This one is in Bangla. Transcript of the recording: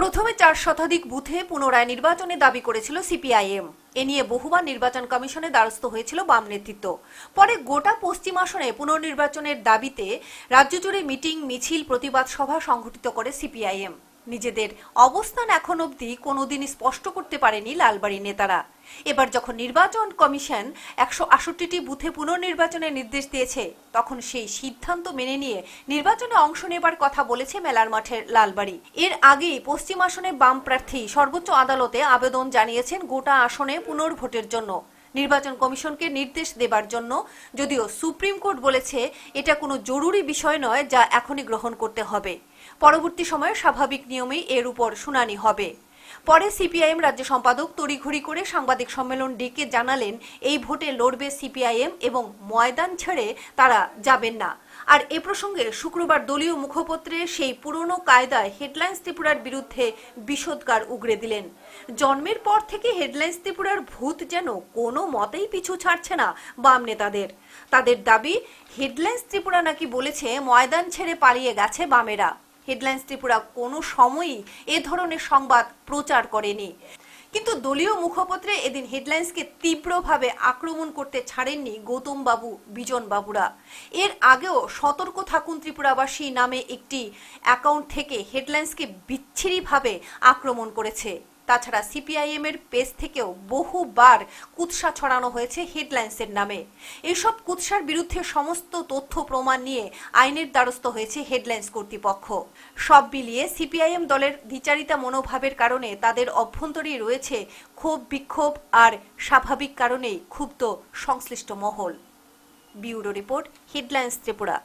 প্রথমে চার শতাধিক বুথে পুনরায় নির্বাচনে দাবি করেছিল সিপিআইএম এ নিয়ে বহুবার নির্বাচন কমিশনে দ্বারস্থ হয়েছিল বাম নেতৃত্ব পরে গোটা পশ্চিম আসনে পুনর্নির্বাচনের দাবিতে রাজ্যজুড়ে মিটিং মিছিল প্রতিবাদ সভা সংঘটিত করে সিপিআইএম নিজেদের অবস্থান এখন অবধি কোনোদিন স্পষ্ট করতে পারেনি লালবাড়ি নেতারা এবার যখন নির্বাচন কমিশন একশো আষট্টিটি বুথে পুনর্নির্বাচনের নির্দেশ দিয়েছে তখন সেই সিদ্ধান্ত মেনে নিয়ে নির্বাচনে অংশ নেবার কথা বলেছে মেলার মাঠের লালবাড়ি এর আগে পশ্চিম আসনে বাম প্রার্থী সর্বোচ্চ আদালতে আবেদন জানিয়েছেন গোটা আসনে পুনর্ভোটের জন্য নির্বাচন কমিশনকে নির্দেশ দেবার জন্য যদিও সুপ্রিম কোর্ট বলেছে এটা কোনো জরুরি বিষয় নয় যা এখনই গ্রহণ করতে হবে পরবর্তী সময়ে স্বাভাবিক নিয়মেই এর উপর শুনানি হবে পরে সিপিআইএম রাজ্য সম্পাদক তড়িঘড়ি করে সাংবাদিক সম্মেলন ডেকে জানালেন এই ভোটে লড়বে সিপিআইএম এবং ময়দান ছেড়ে তারা যাবেন না আর এ প্রসঙ্গে শুক্রবার দলীয় মুখপত্রে সেই পুরনো কায়দায় হেডলাইন্স ত্রিপুরার বিরুদ্ধে বিষোদ্গার উগড়ে দিলেন জন্মের পর থেকে হেডলাইন্স ত্রিপুরার ভূত যেন কোনো মতেই পিছু ছাড়ছে না বাম নেতাদের তাদের দাবি হেডলাইন্স ত্রিপুরা নাকি বলেছে ময়দান ছেড়ে পালিয়ে গেছে বামেরা হেডলাইন্স ত্রিপুরা কোনো সময়ই এ ধরনের সংবাদ প্রচার করেনি কিন্তু দলীয় মুখপত্রে এদিন হেডলাইন্সকে তীব্রভাবে আক্রমণ করতে ছাড়েননি গৌতম বাবু বিজন বাবুরা এর আগেও সতর্ক থাকুন ত্রিপুরাবাসী নামে একটি অ্যাকাউন্ট থেকে হেডলাইন্সকে বিচ্ছিরিভাবে আক্রমণ করেছে তাছাড়া সিপিআইএম এর পেজ থেকেও বহুবার কুৎসা ছড়ানো হয়েছে হেডলাইন্সের নামে এইসব কুৎসার বিরুদ্ধে সমস্ত তথ্য প্রমাণ নিয়ে আইনের দ্বারস্থ হয়েছে হেডলাইন্স কর্তৃপক্ষ সব মিলিয়ে সিপিআইএম দলের দ্বিচারিতা মনোভাবের কারণে তাদের অভ্যন্তরেই রয়েছে ক্ষোভ বিক্ষোভ আর স্বাভাবিক কারণেই ক্ষুব্ধ সংশ্লিষ্ট মহল বিউরো রিপোর্ট হেডলাইন্স ত্রিপুরা